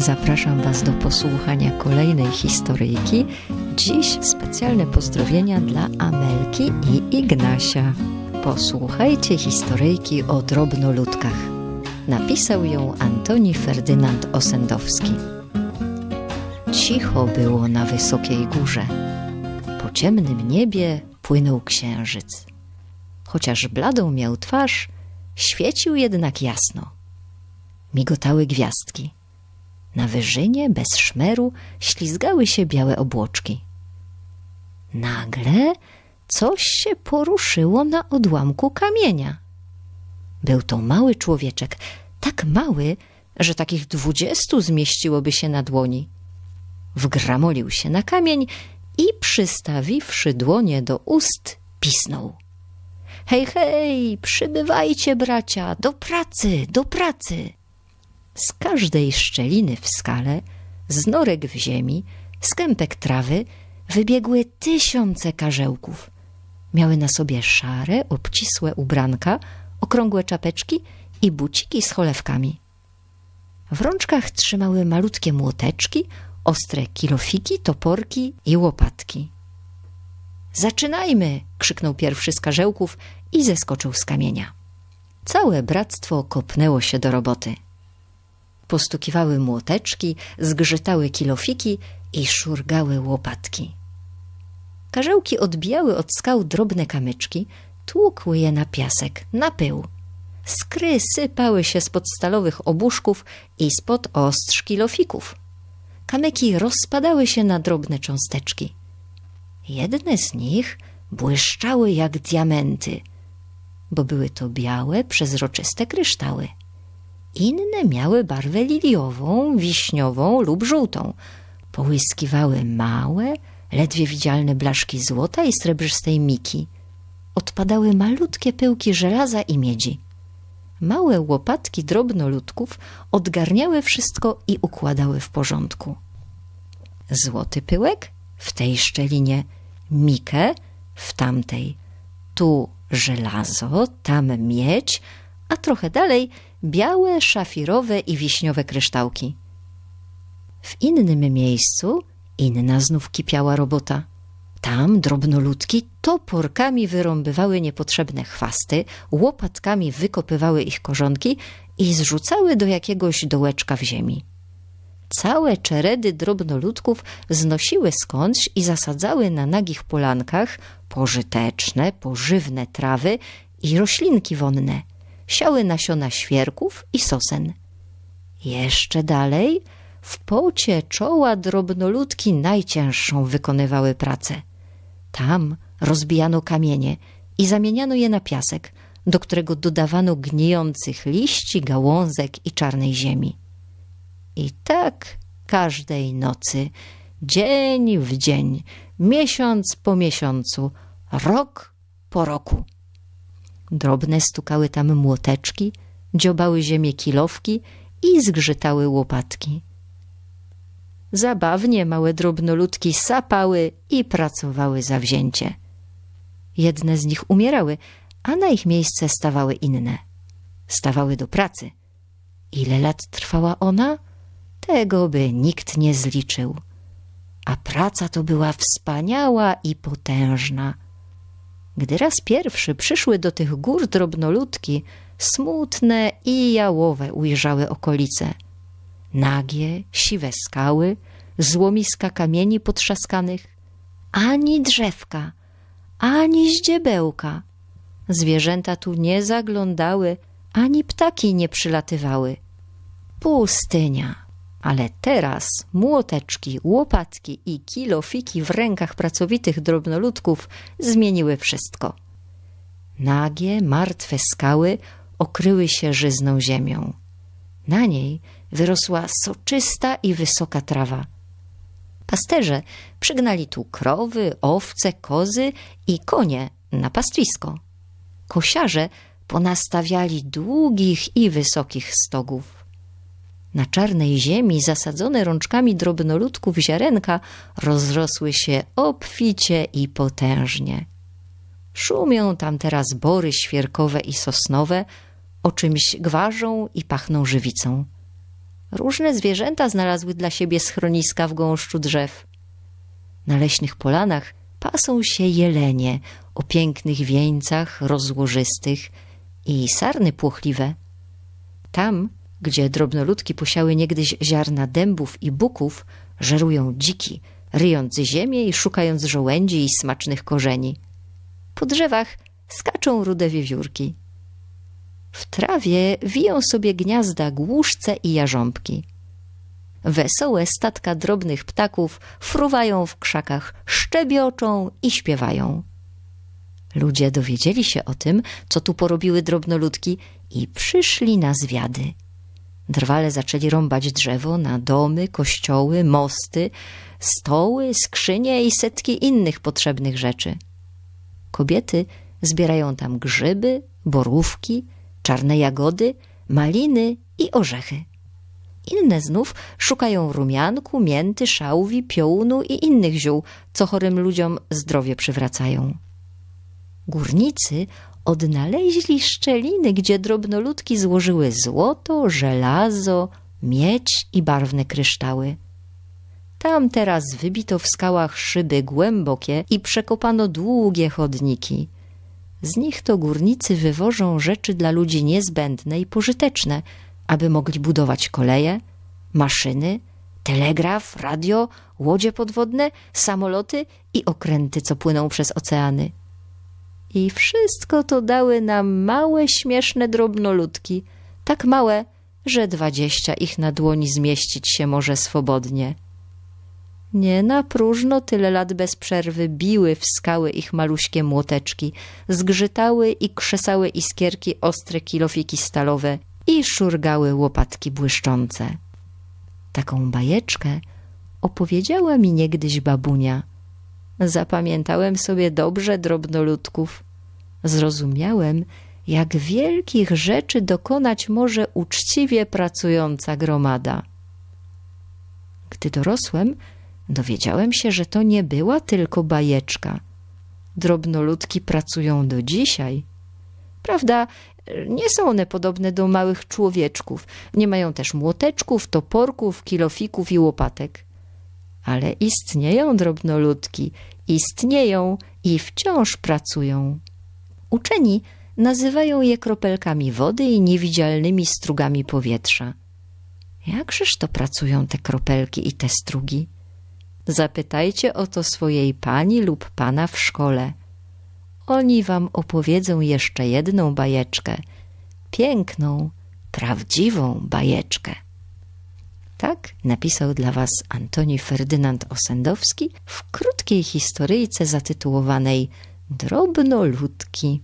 Zapraszam Was do posłuchania kolejnej historyjki. Dziś specjalne pozdrowienia dla Amelki i Ignasia. Posłuchajcie historyjki o drobnoludkach. Napisał ją Antoni Ferdynand Osendowski. Cicho było na wysokiej górze. Po ciemnym niebie płynął księżyc. Chociaż bladą miał twarz, świecił jednak jasno. Migotały gwiazdki na wyżynie, bez szmeru, ślizgały się białe obłoczki. Nagle coś się poruszyło na odłamku kamienia. Był to mały człowieczek, tak mały, że takich dwudziestu zmieściłoby się na dłoni. Wgramolił się na kamień i przystawiwszy dłonie do ust, pisnął. Hej, hej, przybywajcie, bracia, do pracy, do pracy! z każdej szczeliny w skale, z norek w ziemi, z kępek trawy wybiegły tysiące karzełków. Miały na sobie szare, obcisłe ubranka, okrągłe czapeczki i buciki z cholewkami. W rączkach trzymały malutkie młoteczki, ostre kilofiki, toporki i łopatki. Zaczynajmy! krzyknął pierwszy z karzełków i zeskoczył z kamienia. Całe bractwo kopnęło się do roboty postukiwały młoteczki, zgrzytały kilofiki i szurgały łopatki. Karzełki odbijały od skał drobne kamyczki, tłukły je na piasek, na pył. Skry sypały się spod stalowych obuszków i spod ostrz kilofików. Kamyki rozpadały się na drobne cząsteczki. Jedne z nich błyszczały jak diamenty, bo były to białe, przezroczyste kryształy. Inne miały barwę liliową, wiśniową lub żółtą. Połyskiwały małe, ledwie widzialne blaszki złota i srebrzystej miki. Odpadały malutkie pyłki żelaza i miedzi. Małe łopatki drobnoludków odgarniały wszystko i układały w porządku. Złoty pyłek w tej szczelinie, mikę w tamtej. Tu żelazo, tam miedź, a trochę dalej białe, szafirowe i wiśniowe kryształki. W innym miejscu inna znów kipiała robota. Tam drobnoludki toporkami wyrąbywały niepotrzebne chwasty, łopatkami wykopywały ich korzonki i zrzucały do jakiegoś dołeczka w ziemi. Całe czeredy drobnoludków znosiły skądś i zasadzały na nagich polankach pożyteczne, pożywne trawy i roślinki wonne – siały nasiona świerków i sosen. Jeszcze dalej w pocie czoła drobnoludki najcięższą wykonywały pracę. Tam rozbijano kamienie i zamieniano je na piasek, do którego dodawano gnijących liści, gałązek i czarnej ziemi. I tak każdej nocy, dzień w dzień, miesiąc po miesiącu, rok po roku. Drobne stukały tam młoteczki, dziobały ziemię kilowki i zgrzytały łopatki. Zabawnie małe drobnoludki sapały i pracowały zawzięcie. Jedne z nich umierały, a na ich miejsce stawały inne. Stawały do pracy. Ile lat trwała ona? Tego by nikt nie zliczył. A praca to była wspaniała i potężna. Gdy raz pierwszy przyszły do tych gór drobnoludki, smutne i jałowe ujrzały okolice. Nagie, siwe skały, złomiska kamieni potrzaskanych, ani drzewka, ani ździebełka. Zwierzęta tu nie zaglądały, ani ptaki nie przylatywały. Pustynia, ale teraz młoteczki, łopatki i kilofiki w rękach pracowitych drobnoludków zmieniły wszystko. Nagie, martwe skały okryły się żyzną ziemią. Na niej wyrosła soczysta i wysoka trawa. Pasterze przygnali tu krowy, owce, kozy i konie na pastwisko. Kosiarze ponastawiali długich i wysokich stogów. Na czarnej ziemi, zasadzone rączkami drobnoludków ziarenka, rozrosły się obficie i potężnie. Szumią tam teraz bory świerkowe i sosnowe, o czymś gwarzą i pachną żywicą. Różne zwierzęta znalazły dla siebie schroniska w gąszczu drzew. Na leśnych polanach pasą się jelenie o pięknych wieńcach rozłożystych i sarny płochliwe. Tam gdzie drobnoludki posiały niegdyś ziarna dębów i buków, żerują dziki, ryjąc ziemię i szukając żołędzi i smacznych korzeni. Po drzewach skaczą rude wiewiórki. W trawie wiją sobie gniazda głuszce i jarząbki. Wesołe statka drobnych ptaków fruwają w krzakach, szczebioczą i śpiewają. Ludzie dowiedzieli się o tym, co tu porobiły drobnoludki i przyszli na zwiady. Drwale zaczęli rąbać drzewo na domy, kościoły, mosty, stoły, skrzynie i setki innych potrzebnych rzeczy. Kobiety zbierają tam grzyby, borówki, czarne jagody, maliny i orzechy. Inne znów szukają rumianku, mięty, szałwi, piołunu i innych ziół, co chorym ludziom zdrowie przywracają. Górnicy odnaleźli szczeliny, gdzie drobnoludki złożyły złoto, żelazo, miedź i barwne kryształy. Tam teraz wybito w skałach szyby głębokie i przekopano długie chodniki. Z nich to górnicy wywożą rzeczy dla ludzi niezbędne i pożyteczne, aby mogli budować koleje, maszyny, telegraf, radio, łodzie podwodne, samoloty i okręty, co płyną przez oceany. I wszystko to dały nam małe, śmieszne drobnoludki, tak małe, że dwadzieścia ich na dłoni zmieścić się może swobodnie. Nie na próżno tyle lat bez przerwy biły w skały ich maluśkie młoteczki, zgrzytały i krzesały iskierki ostre kilofiki stalowe i szurgały łopatki błyszczące. Taką bajeczkę opowiedziała mi niegdyś babunia – Zapamiętałem sobie dobrze drobnoludków. Zrozumiałem, jak wielkich rzeczy dokonać może uczciwie pracująca gromada. Gdy dorosłem, dowiedziałem się, że to nie była tylko bajeczka. Drobnoludki pracują do dzisiaj. Prawda, nie są one podobne do małych człowieczków. Nie mają też młoteczków, toporków, kilofików i łopatek ale istnieją drobnoludki, istnieją i wciąż pracują. Uczeni nazywają je kropelkami wody i niewidzialnymi strugami powietrza. Jakżeż to pracują te kropelki i te strugi? Zapytajcie o to swojej pani lub pana w szkole. Oni wam opowiedzą jeszcze jedną bajeczkę, piękną, prawdziwą bajeczkę. Tak napisał dla Was Antoni Ferdynand Osendowski w krótkiej historyjce zatytułowanej Drobnoludki.